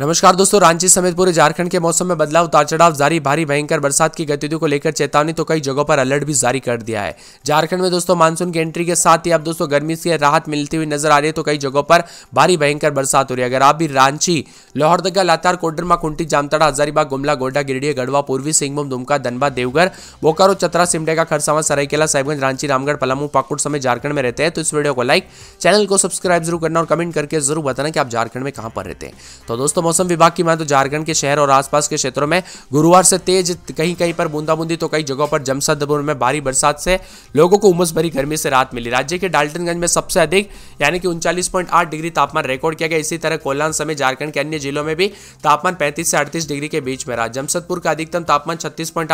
नमस्कार दोस्तों रांची समेत पूरे झारखंड के मौसम में बदलाव उतार चढ़ाव जारी भारी भयंकर बरसात की गतिविधियों को लेकर चेतावनी तो कई जगहों पर अलर्ट भी जारी कर दिया है झारखंड में दोस्तों मानसून की एंट्री के साथ ही अब दोस्तों गर्मी से राहत मिलती हुई नजर आ रही है तो कई जगहों पर भारी भयंकर बरसात हो रही है अगर आप भी रांची लोहरदगा लातार कोडरमा कुंटी जामताड़ा हजारीबाग गुमला गोड्डा गिरडी गढ़वा पूर्वी सिंहभूम दुमका धनबाद देवघर बोकारो चतरा सिमडेगा खरसावा सरायकेला साहिबगंज रांची रामगढ़ पलामू पाकुड़ समेत झारखंड में रहते हैं तो इस वीडियो को लाइक चैनल को सब्सक्राइब जरूर करना और कमेंट करके जरूर बताना कि आप झारखंड में कहाँ पर रहते हैं तो दोस्तों मौसम विभाग की माने तो झारखंड के शहर और आसपास के क्षेत्रों में गुरुवार से तेज कहीं कहीं पर बूंदाबूंदी तो कई जगहों पर जमशेदपुर में भारी बरसात से लोगों को उमस भरी गर्मी से राहत मिली राज्य के डाल्टनगंज में सबसे अधिक यानी कि उनचालीस डिग्री तापमान रिकॉर्ड किया गया इसी तरह कोल्लान समेत झारखंड के अन्य जिलों में भी तापमान पैंतीस से अड़तीस डिग्री के बीच में रहा जमशेदपुर का अधिकतम तापमान छत्तीस पॉइंट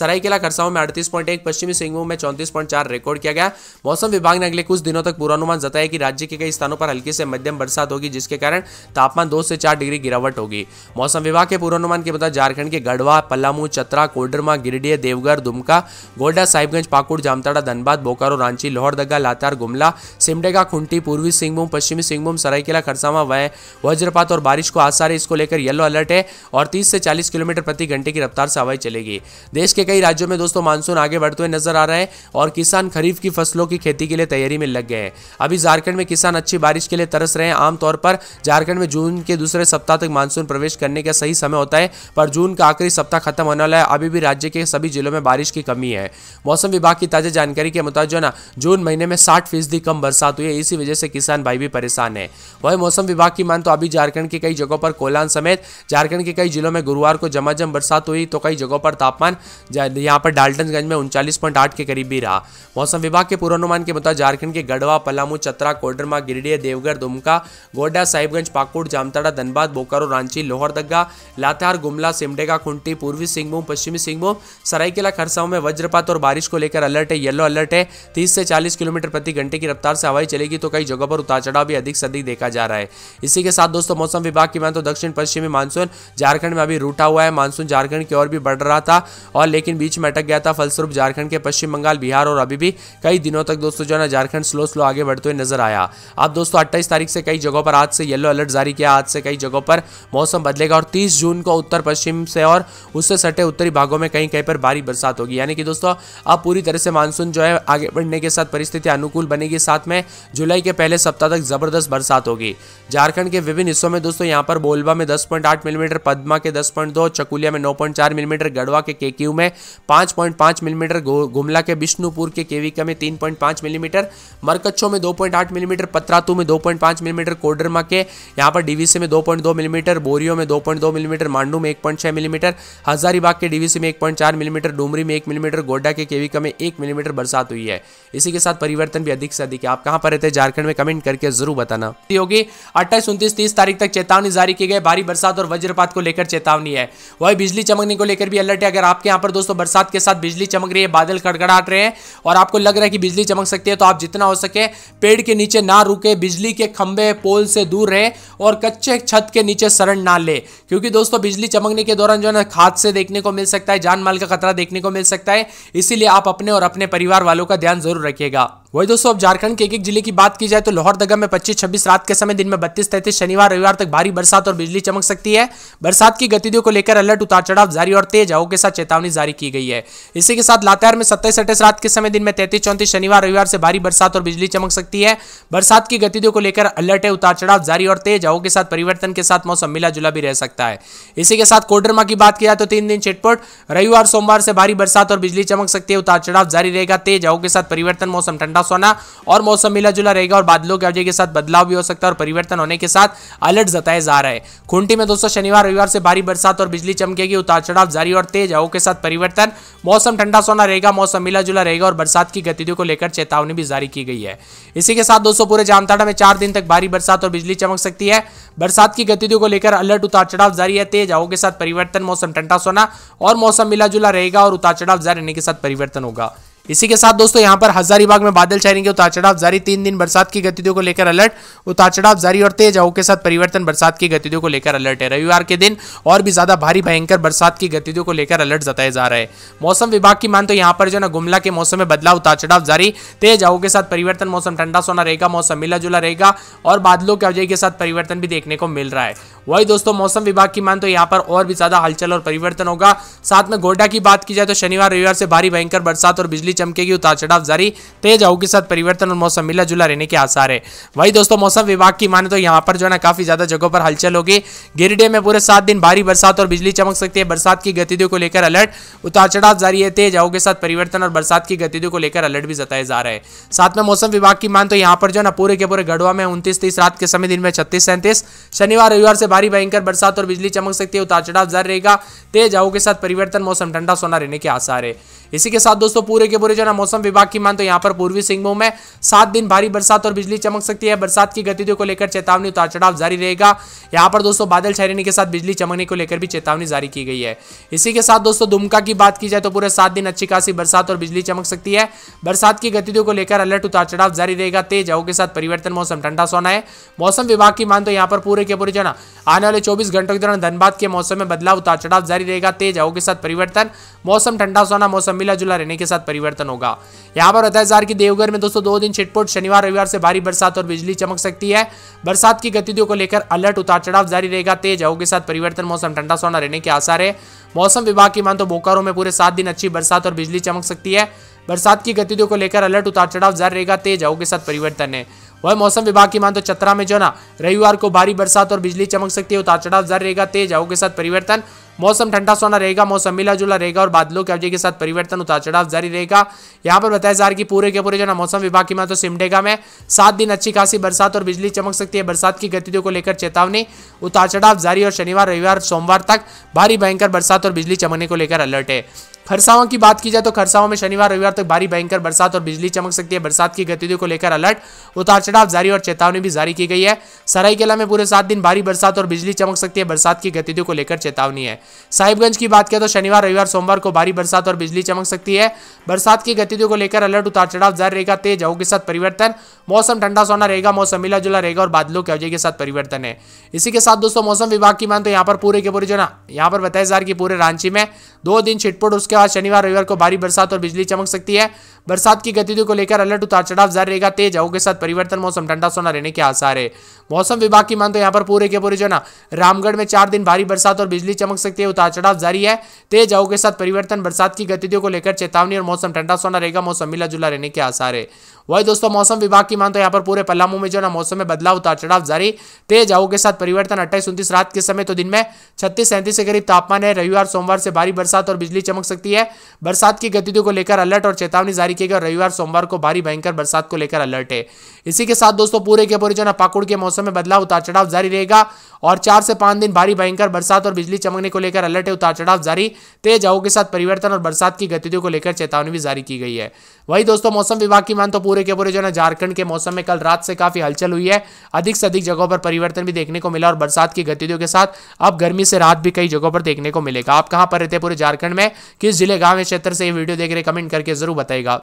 सरायकेला खरसाओं में अड़तीस पश्चिमी सिंहभूम में चौंतीस रिकॉर्ड किया गया मौसम विभाग ने अगले कुछ दिनों तक पूर्वानुमान जताया कि राज्य के कई स्थानों पर हल्की से मध्यम बरसात होगी जिसके कारण तापमान दो से चार डिग्री गिरा गिरावट होगी मौसम विभाग के पूर्वानुमान के मुताबिक झारखंड के गढ़वा पलामू चतरा कोडरमा गिरिडीह देवघर दुमका गोड्डा साहिबगंज पाकुड़ जामताड़ा धनबाद बोकारो रांची लोहरदगा लातार गुमला सिमडेगा खुंटी पूर्वी सिंहभूम पश्चिमी सिंहभूम सरायकेला खरसावा वह वज्रपात और बारिश को आसार है इसको लेकर येलो अलर्ट है और तीस से चालीस किलोमीटर प्रति घंटे की रफ्तार से हवाई चलेगी देश के कई राज्यों में दोस्तों मानसून आगे बढ़ते हुए नजर आ रहा है और किसान खरीफ की फसलों की खेती के लिए तैयारी में लग गए अभी झारखंड में किसान अच्छी बारिश के लिए तरस रहे हैं आमतौर पर झारखंड में जून के दूसरे सप्ताह तक मानसून प्रवेश करने का सही समय होता है पर जून का आखिरी सप्ताह खत्म होने वाला है अभी भी राज्य के सभी जिलों में बारिश की कमी है मौसम विभाग की ताज़ा जानकारी के मुताबिक जो ना जून महीने में साठ फीसदी कम बरसात हुई है इसी वजह से किसान भाई भी परेशान है वही मौसम विभाग की मान तो अभी झारखंड के कई जगहों पर कोलान समेत झारखंड के कई जिलों में गुरुवार को जमाजम बरसात हुई तो कई जगहों पर तापमान यहाँ पर डाल्टनगंज में उनचालीस के करीब भी रहा मौसम विभाग के पूर्वानुमान के मुताबिक झारखंड के गढ़वा पलामू चतरा कोडरमा गिरिडीह देवगढ़ दुमका गोड्डा साहिबगंज पाकुड़ जामताड़ा धनबाद बोकारो रांची लोहरदगा लातेहार गुमला सिमडेगा खुंटी पूर्वी सिंहभूम पश्चिमी सिंहभूम सरायकेला खरसाओं में वज्रपात और बारिश को लेकर अलर्ट है येलो अलर्ट है तीस से चालीस किलोमीटर प्रति घंटे की रफ्तार से हवाई चलेगी तो कई जगहों पर उतार चढ़ाव भी अधिक से अधिक देखा जा रहा है इसी के साथ दोस्तों मौसम विभाग की मान तो दक्षिण पश्चिमी मानसून झारखंड में अभी रूटा हुआ है मानसून झारखंड की ओर भी बढ़ रहा था और लेकिन बीच में अटक गया था फलस्वरूप झारखंड के पश्चिम बंगाल बिहार और अभी भी कई दिनों तक दोस्तों जो है ना झारखंड स्लो स्लो आगे बढ़ते हुए नजर आया अब दोस्तों अट्ठाईस तारीख से कई जगहों पर आज से येलो अलर्ट जारी किया आज से कई जगहों पर पर मौसम बदलेगा और 30 जून को उत्तर पश्चिम से और उससे सटे उत्तरी भागों में कहीं कहीं पर भारी बरसात होगी यानी कि दोस्तों अब पूरी तरह से मानसून जो है आगे बढ़ने के साथ परिस्थिति अनुकूल बनेगी साथ में जुलाई के पहले सप्ताह तक जबरदस्त बरसात होगी झारखंड के विभिन्न हिस्सों में दोस्तों यहाँ पर बोलबा में दस मिलीमीटर mm, पदमा के दस चकुलिया में नौ मिलीमीटर mm, गढ़वा के केक्यू में पाँच मिलीमीटर mm, गुमला के बिष्णुपुर के केविका में तीन मिलीमीटर मरकच्छो में दो मिलीमीटर पत्रातू में दो मिलीमीटर कोडरमा के यहाँ पर डीवीसी में दो मिलीमीटर बोरियो में दो पॉइंट दो मिलीमीटर मांडू में एक पॉइंट छह मिलीमीटर हजारीबाग के डीवीसी में एक पॉइंट चार मिलीमीटर डुमरी में एक मिलीमीटर गोड्डा के केविका में एक मिलीमीटर बरसात हुई है इसी के साथ परिवर्तन भी अधिक से अधिक है आप कहां पर रहते हैं झारखंड में कमेंट करके जरूर बताना होगी अट्ठाईस उन्तीस तीस तारीख तक चेतावनी जारी की गई भारी बरसात और वज्रपात को लेकर चेतावनी है वही बिजली चमकने को लेकर भी अलर्ट है अगर आपके यहाँ पर दोस्तों बरसात के साथ बिजली चमक रही है बादल खड़गड़ाट रहे हैं और आपको लग रहा है कि बिजली चमक सकती है तो आप जितना हो सके पेड़ के नीचे ना रुके बिजली के खंभे पोल से दूर रहे और कच्चे छत के नीचे नीचे शरण ना ले क्योंकि दोस्तों बिजली चमकने के दौरान जो है ना से देखने को मिल सकता है जान माल का खतरा देखने को मिल सकता है इसीलिए आप अपने और अपने परिवार वालों का ध्यान जरूर रखिएगा वही दोस्तों अब झारखंड के एक एक जिले की बात की जाए तो लोहरदगा में 25-26 रात के समय दिन में 32 तैतीस शनिवार रविवार तक भारी बरसात और बिजली चमक सकती है बरसात की गतिविधियों को लेकर अलर्ट उतार चढ़ाव जारी और तेज हवाओं के साथ चेतावनी जारी की गई है इसी के साथ लातेहार में सत्ताईस अट्ठाईस रात के समय दिन में तैतीस चौंतीस शनिवार रविवार से भारी बरसात और बिजली चमक सकती है बरसात की गतिविधियों को लेकर अलर्ट है उतार चढ़ाव जारी और तेज हवाओं के साथ परिवर्तन के साथ मौसम मिला जुला भी रह सकता है इसी के साथ कोडरमा की बात की जाए तो तीन दिन छिटपुट रविवार सोमवार से भारी बरसात और बिजली चमक सकती है उतार चढ़ाव जारी रहेगा तेज हवाओं के साथ परिवर्तन मौसम ठंडा पास होना और मौसम मिला जुला रहेगा और बादलों के अवजय के साथ बदलाव भी हो सकता है और परिवर्तन होने के साथ अलर्ट जताए जा रहे हैं खूंटी में दोस्तों शनिवार रविवार से भारी बरसात और बिजली चमकेगी उतार चढ़ाव जारी और तेज हवाओं के साथ परिवर्तन मौसम ठंडा सोना रहेगा मौसम मिला जुला रहेगा और बरसात की गतिविधियों को लेकर चेतावनी भी जारी की गई है इसी के साथ दोस्तों पूरे जामताड़ा में चार दिन तक भारी बरसात और बिजली चमक सकती है बरसात की गतिविधियों को लेकर अलर्ट उतार चढ़ाव जारी है तेज हवाओं के साथ परिवर्तन मौसम ठंडा सोना और मौसम मिला जुला रहेगा और उतार चढ़ाव जारी रहने के साथ परिवर्तन होगा इसी के साथ दोस्तों यहां पर हजारीबाग में बादल छाएंगे उतार चढ़ाव जारी तीन दिन बरसात की गतिविधियों को लेकर अलर्ट उतार चढ़ाव जारी और तेज हवा के साथ परिवर्तन बरसात की गतिविधियों को लेकर अलर्ट है रविवार के दिन और भी ज्यादा भारी भयंकर बरसात की गतिविधियों को लेकर अलर्ट जताया जा रहा है मौसम विभाग की मान तो यहाँ पर जो ना गुमला के मौसम में बदलाव उतार चढ़ाव जारी तेज हवा के साथ परिवर्तन मौसम ठंडा सोना रहेगा मौसम मिला जुला रहेगा और बादलों के अवजय के साथ परिवर्तन भी देखने को मिल रहा है वही दोस्तों मौसम विभाग की मान तो यहाँ पर और भी ज्यादा हलचल और परिवर्तन होगा साथ में गोड्डा की बात की जाए तो शनिवार रविवार से भारी भयंकर बरसात और बिजली भी चमकेगी उतार चढ़ाव जारी तेज हवा के साथ परिवर्तन और मौसम मिला जुला रहने के आसार है वही दोस्तों मौसम विभाग की माने तो यहाँ पर जो है ना काफी ज्यादा जगहों पर हलचल होगी गिरिडे में पूरे सात दिन भारी बरसात और बिजली चमक सकती है बरसात की गतिविधियों को लेकर अलर्ट उतार चढ़ाव जारी है तेज हवा के साथ परिवर्तन और बरसात की गतिविधियों को लेकर अलर्ट भी जताया जा रहा है साथ में मौसम विभाग की मान तो यहाँ पर जो है ना पूरे के पूरे गढ़वा में उन्तीस तीस रात के समय दिन में छत्तीस सैंतीस शनिवार रविवार से भारी भयंकर बरसात और बिजली चमक सकती है उतार चढ़ाव जारी रहेगा तेज हवा के साथ परिवर्तन मौसम ठंडा सोना रहने के आसार है इसी के साथ दोस्तों पूरे के बुरे जाना मौसम विभाग की मान तो यहाँ पर पूर्वी सिंहभूम में सात दिन भारी बरसात और बिजली चमक सकती है बरसात की गतिविधियों को लेकर चेतावनी उतार चढ़ाव जारी रहेगा यहाँ पर दोस्तों बादल छायरने के साथ बिजली चमकने को लेकर भी चेतावनी जारी की गई है इसी के साथ दोस्तों दुमका की बात की जाए तो पूरे सात दिन अच्छी खासी बरसात और बिजली चमक सकती है बरसात की गतिविधियों को लेकर अलर्ट उतार चढ़ाव जारी रहेगा तेज हवा के साथ परिवर्तन मौसम ठंडा सोना है मौसम विभाग की मान तो यहाँ पर पूरे के पूरे जाना आने वाले 24 घंटों के दौरान धनबाद के मौसम में बदलाव उतार चढ़ाव जारी रहेगा तेज हवा के साथ परिवर्तन मौसम ठंडा सोना मौसम मिला जुला रहने के साथ परिवर्तन होगा यहाँ पर बताया जा रहा कि देवघर में दोस्तों दो दिन छिटपुट शनिवार रविवार से भारी बरसात और बिजली चमक सकती है बरसात की गतिविधियों को लेकर अलर्ट उतार चढ़ाव जारी रहेगा तेज हवा के साथ परिवर्तन मौसम ठंडा सोना रहने के आसार है मौसम विभाग की मान तो बोकारो में पूरे सात दिन अच्छी बरसात और बिजली चमक सकती है बरसात की गतिविधियों को लेकर अलर्ट उतार चढ़ाव जारी रहेगा तेज हवा के साथ परिवर्तन है वह मौसम विभाग की मान तो चतरा में जो ना रविवार को भारी बरसात और बिजली चमक सकती है उतार तो चढ़ाव जर रहेगा तेज हवा के साथ परिवर्तन मौसम ठंडा सोना रहेगा मौसम मिला जुला रहेगा और बादलों के अवधि के साथ परिवर्तन उतार चढ़ाव जारी रहेगा यहाँ पर बताया जा रहा है कि पूरे के पूरे जो ना मौसम विभाग की मान तो सिमडेगा में सात दिन अच्छी खासी बरसात और बिजली चमक सकती है बरसात की गतिविधियों को लेकर चेतावनी उतार चढ़ाव जारी और शनिवार रविवार सोमवार तक भारी भयंकर बरसात और बिजली चमकने को लेकर अलर्ट है खरसावां की बात की जाए तो खरसावां में शनिवार रविवार तक भारी भयंकर बरसात और बिजली चमक सकती है बरसात की गतिविधियों को लेकर अलर्ट उतार छटाव जारी और चेतावनी भी जारी की गई है सरायकेला में पूरे सात दिन भारी बरसात और बिजली चमक सकती है बरसात की गतिविधियों को लेकर चेतावनी है साहिबगंज की बात करें तो शनिवार रविवार सोमवार को भारी बरसात और बिजली चमक सकती है बरसात की गतिविधियों को लेकर अलर्ट उतार चढ़ाव जारी रहेगा तेज हवा के साथ परिवर्तन मौसम ठंडा सोना रहेगा मौसम मिला जुला रहेगा और बादलों के अवजय के साथ परिवर्तन है इसी के साथ दोस्तों मौसम विभाग की मान तो यहाँ पर पूरे के पूरे जो ना यहाँ पर बताया जा रहा है कि पूरे रांची में दो दिन छिटपुट उसके बाद शनिवार रविवार को भारी बरसात और बिजली चमक सकती है बरसात की गतिविधियों को लेकर अलर्ट उतार चढ़ाव जारी रहेगा तेज हवा के साथ परिवर्तन मौसम ठंडा सोना रहने के आसार है मौसम विभाग की मान तो यहाँ पर पूरे के पूरे जो ना रामगढ़ में चार दिन भारी बरसात और बिजली चमक सकती है उतार चढ़ाव जारी है तेज हवा के साथ परिवर्तन बरसात की गतिविधियों को लेकर चेतावनी और मौसम ठंडा सोना रहेगा मौसम मिला जुला रहने के आसार है वही दोस्तों मौसम विभाग की मान तो यहाँ पर पूरे पलामू में जो ना मौसम में बदलाव उतार चढ़ाव जारी तेज हवा के साथ परिवर्तन अट्ठाईस उन्तीस रात के समय तो दिन में छत्तीस सैंतीस के करीब तापमान है रविवार सोमवार से भारी बरसात और बिजली चमक सकती है बरसात की गतिविधियों को लेकर अलर्ट और चेतावनी जारी की गई रविवार सोमवार को भारी भयंकर बरसात को लेकर अलर्ट है इसी इसी के साथ दोस्तों पूरे के पूरे जो पाकुड़ के मौसम में बदलाव उतार चढ़ाव जारी रहेगा और चार से पांच दिन भारी भयंकर बरसात और बिजली चमकने को लेकर अलर्ट है उतार चढ़ाव जारी तेज हवा के साथ परिवर्तन और बरसात की गतिविधियों को लेकर चेतावनी भी जारी की गई है वही दोस्तों मौसम विभाग की मान तो पूरे के पूरे जो है झारखंड के मौसम में कल रात से काफी हलचल हुई है अधिक से अधिक जगहों पर परिवर्तन भी देखने को मिला और बरसात की गतिविधियों के साथ अब गर्मी से रात भी कई जगहों पर देखने को मिलेगा आप कहां पर रहते पूरे झारखंड में किस जिले गांव क्षेत्र से ये वीडियो देख रहे कमेंट करके जरूर बताएगा